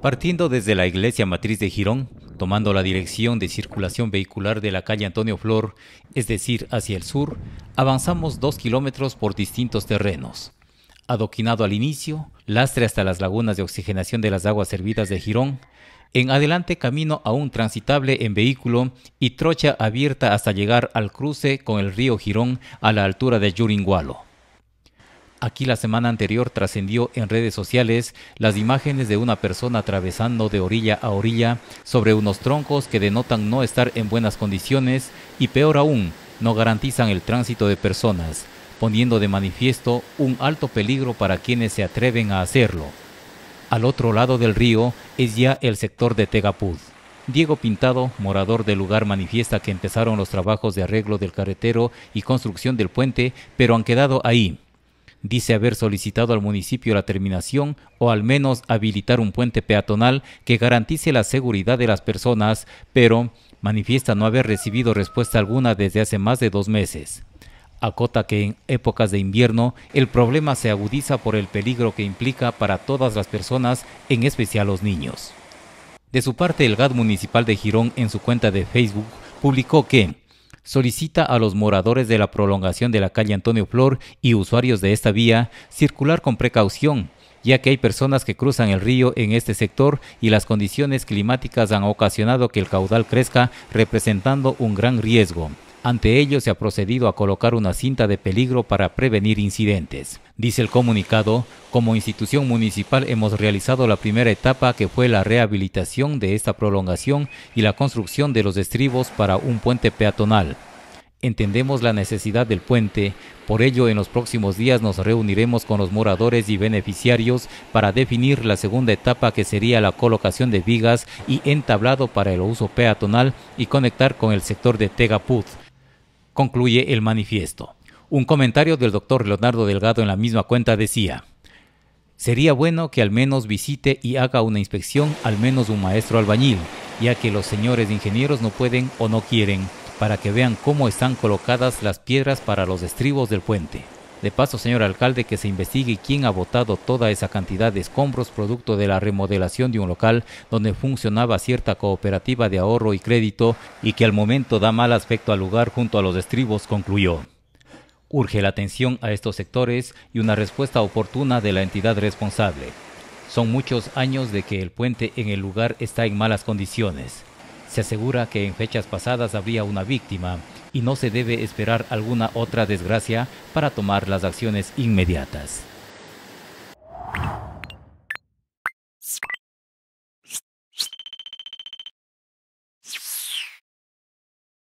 Partiendo desde la iglesia matriz de Girón, tomando la dirección de circulación vehicular de la calle Antonio Flor, es decir, hacia el sur, avanzamos dos kilómetros por distintos terrenos. Adoquinado al inicio, lastre hasta las lagunas de oxigenación de las aguas servidas de Girón, en adelante camino aún transitable en vehículo y trocha abierta hasta llegar al cruce con el río Girón a la altura de Yuringualo. Aquí la semana anterior trascendió en redes sociales las imágenes de una persona atravesando de orilla a orilla sobre unos troncos que denotan no estar en buenas condiciones y peor aún, no garantizan el tránsito de personas, poniendo de manifiesto un alto peligro para quienes se atreven a hacerlo. Al otro lado del río es ya el sector de Tegapuz. Diego Pintado, morador del lugar, manifiesta que empezaron los trabajos de arreglo del carretero y construcción del puente, pero han quedado ahí dice haber solicitado al municipio la terminación o al menos habilitar un puente peatonal que garantice la seguridad de las personas, pero manifiesta no haber recibido respuesta alguna desde hace más de dos meses. Acota que en épocas de invierno el problema se agudiza por el peligro que implica para todas las personas, en especial los niños. De su parte, el GAD municipal de Girón en su cuenta de Facebook publicó que solicita a los moradores de la prolongación de la calle Antonio Flor y usuarios de esta vía circular con precaución, ya que hay personas que cruzan el río en este sector y las condiciones climáticas han ocasionado que el caudal crezca, representando un gran riesgo. Ante ello se ha procedido a colocar una cinta de peligro para prevenir incidentes. Dice el comunicado, como institución municipal hemos realizado la primera etapa que fue la rehabilitación de esta prolongación y la construcción de los estribos para un puente peatonal. Entendemos la necesidad del puente, por ello en los próximos días nos reuniremos con los moradores y beneficiarios para definir la segunda etapa que sería la colocación de vigas y entablado para el uso peatonal y conectar con el sector de Tegaput, concluye el manifiesto. Un comentario del doctor Leonardo Delgado en la misma cuenta decía, Sería bueno que al menos visite y haga una inspección al menos un maestro albañil, ya que los señores ingenieros no pueden o no quieren, para que vean cómo están colocadas las piedras para los estribos del puente. De paso, señor alcalde, que se investigue quién ha botado toda esa cantidad de escombros producto de la remodelación de un local donde funcionaba cierta cooperativa de ahorro y crédito y que al momento da mal aspecto al lugar junto a los estribos, concluyó. Urge la atención a estos sectores y una respuesta oportuna de la entidad responsable. Son muchos años de que el puente en el lugar está en malas condiciones. Se asegura que en fechas pasadas habría una víctima y no se debe esperar alguna otra desgracia para tomar las acciones inmediatas.